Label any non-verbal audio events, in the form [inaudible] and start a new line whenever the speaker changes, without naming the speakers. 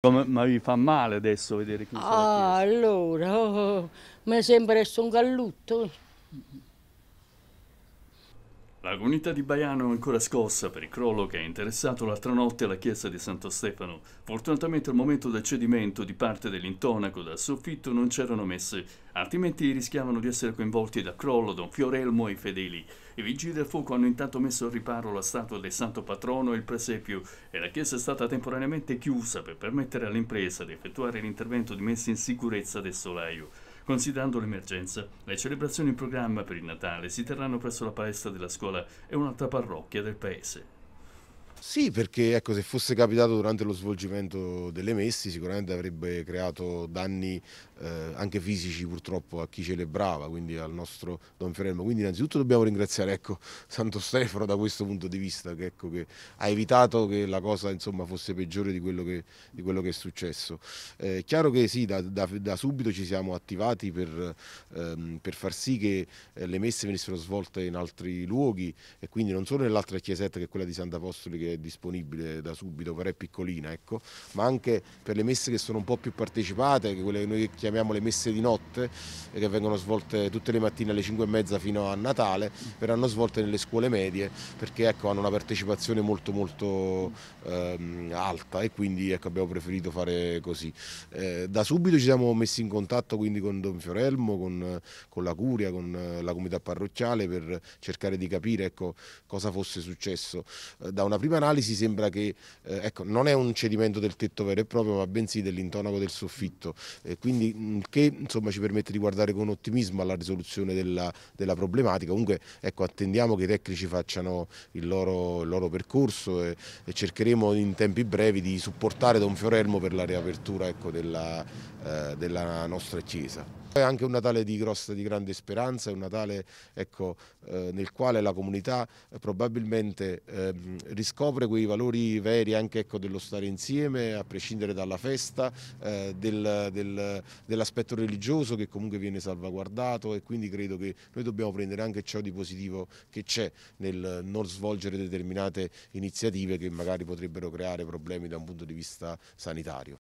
Come, ma vi fa male adesso vedere chiusa
ah, allora, oh, oh, oh, mi sembra essere un gallutto.
La comunità di Baiano è ancora scossa per il crollo che ha interessato l'altra notte la chiesa di Santo Stefano. Fortunatamente al momento del cedimento di parte dell'intonaco dal soffitto non c'erano messe, altrimenti rischiavano di essere coinvolti dal crollo Don Fiorelmo e i fedeli. I vigili del fuoco hanno intanto messo al riparo la statua del santo patrono e il presepio e la chiesa è stata temporaneamente chiusa per permettere all'impresa di effettuare l'intervento di messa in sicurezza del solaio. Considerando l'emergenza, le celebrazioni in programma per il Natale si terranno presso la palestra della scuola e un'altra parrocchia del paese.
Sì, perché ecco, se fosse capitato durante lo svolgimento delle messi sicuramente avrebbe creato danni eh, anche fisici purtroppo a chi celebrava, quindi al nostro Don Fiorello. Quindi innanzitutto dobbiamo ringraziare ecco, [laughs] Santo Stefano da questo punto di vista che, ecco, che ha evitato che la cosa insomma, fosse peggiore di quello che, di quello che è successo. Eh, è eh, chiaro che sì, da, da, da, subito ci siamo attivati per, ehm, per far sì che eh, le messe venissero svolte in altri luoghi e quindi non solo nell'altra chiesetta che è quella di Sant'Apostoli che è disponibile da subito, però è piccolina, ecco, ma anche per le messe che sono un po' più partecipate, quelle che noi chiamiamo le messe di notte, che vengono svolte tutte le mattine alle 5 e mezza fino a Natale, verranno svolte nelle scuole medie perché ecco, hanno una partecipazione molto molto ehm, alta e quindi ecco, abbiamo preferito fare così. Eh, da subito ci siamo messi in contatto quindi con Don Fiorelmo, con, con la Curia, con eh, la comunità parrocchiale per cercare di capire ecco, cosa fosse successo. Eh, da una prima analisi sembra che eh, ecco, non è un cedimento del tetto vero e proprio, ma bensì dell'intonaco del soffitto, eh, quindi mm, che insomma, ci permette di guardare con ottimismo alla risoluzione della, della problematica. Comunque ecco, attendiamo che i tecnici facciano il loro, il loro percorso e, e, cercheremo in tempi brevi di supportare Don Fiorelmo per la riapertura ecco, della, eh, della nostra chiesa. È anche un Natale di, grossa, di grande speranza, è un Natale ecco, eh, nel quale la comunità probabilmente eh, riscopre quei valori veri anche ecco, dello stare insieme, a prescindere dalla festa, eh, del, del, dell'aspetto religioso che comunque viene salvaguardato e quindi credo che noi dobbiamo prendere anche ciò di positivo che c'è nel non svolgere determinate iniziative che magari potrebbero creare problemi da un punto di vista sanitario.